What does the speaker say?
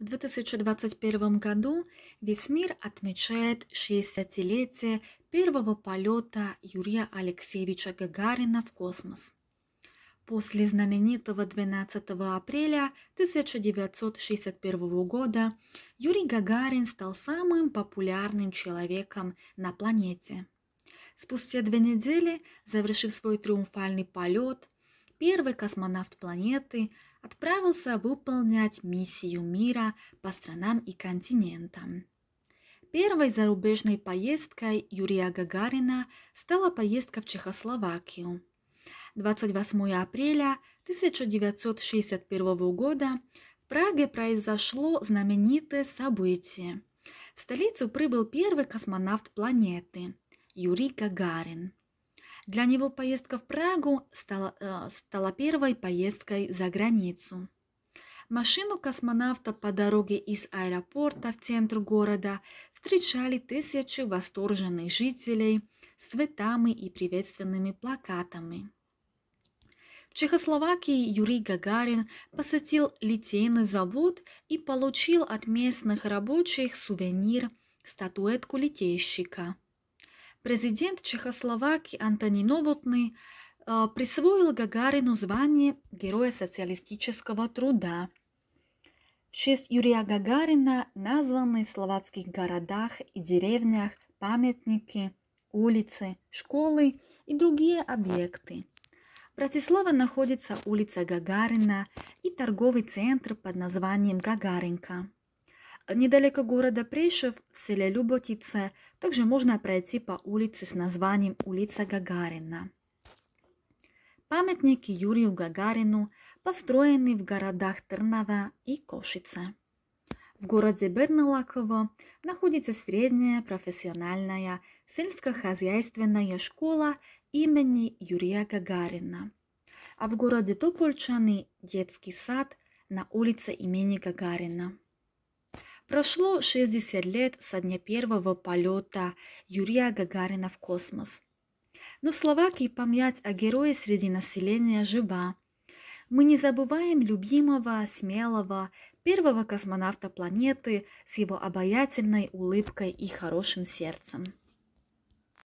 В 2021 году весь мир отмечает 60-летие первого полета Юрия Алексеевича Гагарина в космос. После знаменитого 12 апреля 1961 года Юрий Гагарин стал самым популярным человеком на планете. Спустя две недели, завершив свой триумфальный полет – первый космонавт планеты, отправился выполнять миссию мира по странам и континентам. Первой зарубежной поездкой Юрия Гагарина стала поездка в Чехословакию. 28 апреля 1961 года в Праге произошло знаменитое событие. В столицу прибыл первый космонавт планеты – Юрий Гагарин – для него поездка в Прагу стала, э, стала первой поездкой за границу. Машину космонавта по дороге из аэропорта в центр города встречали тысячи восторженных жителей с цветами и приветственными плакатами. В Чехословакии Юрий Гагарин посетил литейный завод и получил от местных рабочих сувенир – статуэтку литейщика – президент Чехословакии Антонин Новотный э, присвоил Гагарину звание Героя социалистического труда. В честь Юрия Гагарина названы в словацких городах и деревнях памятники, улицы, школы и другие объекты. В Братислава находится улица Гагарина и торговый центр под названием Гагаринка. Недалеко города Прешев, селе Люботице, также можно пройти по улице с названием «Улица Гагарина». Памятники Юрию Гагарину построены в городах Тернова и Кошице. В городе Берналаково находится средняя профессиональная сельскохозяйственная школа имени Юрия Гагарина. А в городе Топольчаны детский сад на улице имени Гагарина. Прошло 60 лет со дня первого полета Юрия Гагарина в космос. Но в Словакии память о герое среди населения жива. Мы не забываем любимого, смелого, первого космонавта планеты с его обаятельной улыбкой и хорошим сердцем.